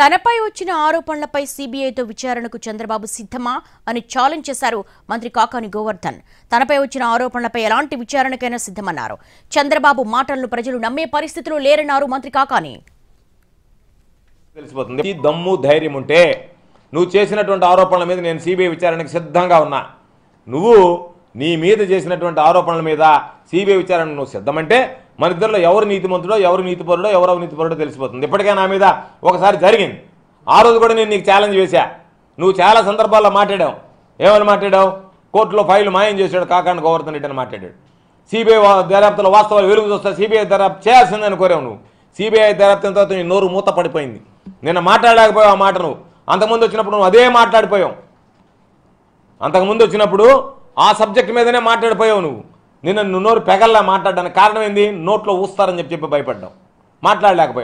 తనపై వచ్చిన ఆరోపణలపై సీబీఐతో విచారణకు చంద్రబాబు సిద్ధమా అని ఛాలెంజ్ చేశారు మంత్రి కాకాని గోవర్ధన్ తనపై వచ్చిన ఆరోపణలపై ఎలాంటి విచారణకైనా సిద్ధమన్నారు చంద్రబాబు మాటలను ప్రజలు నమ్మే పరిస్థితులు లేరన్నారు మంత్రి కాకాని తెలిసిపోతుంది దమ్ము ధైర్యం ఉంటే నువ్వు చేసినటువంటి ఆరోపణల మీద నేను సిబిఐ విచారణకు సిద్ధంగా ఉన్నా నువ్వు నీ మీద చేసినటువంటి ఆరోపణల మీద సిబిఐ విచారణ నువ్వు సిద్ధమంటే మన ఇద్దరిలో ఎవరు నీతిమంతుడో ఎవరు నీతిపరుడో ఎవరు అవినీతిపరుడో తెలిసిపోతుంది ఇప్పటికే నా మీద ఒకసారి జరిగింది ఆ రోజు కూడా నేను నీకు ఛాలెంజ్ వేశా నువ్వు చాలా సందర్భాల్లో మాట్లాడావు ఏమని మాట్లాడావు కోర్టులో ఫైల్ మాయం చేశాడు కాకాండ గోవర్ధన్ రెడ్డి అని మాట్లాడాడు సిబిఐ దర్యాప్తులో వాస్తవాలు వెలుగు చూస్తా సిబిఐ దర్యాప్తు చేయాల్సిందని కోరావు నువ్వు సిబిఐ దర్యాప్తు తర్వాత నీ నోరు మూత పడిపోయింది నిన్న మాట్లాడలేకపోయావు ఆ మాట నువ్వు అంతకుముందు వచ్చినప్పుడు నువ్వు అదే మాట్లాడిపోయావు అంతకుముందు వచ్చినప్పుడు ఆ సబ్జెక్ట్ మీదనే మాట్లాడిపోయావు నువ్వు నిన్న నోరు పెగల్లా మాట్లాడడానికి కారణం ఏంది నోట్లో ఊస్తారని చెప్పి చెప్పి భయపడ్డావు మాట్లాడలేకపోయావు